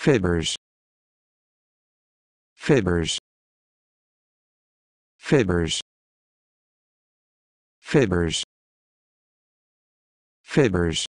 Fibers. Fibers. Fibers. Fibers. Fibers.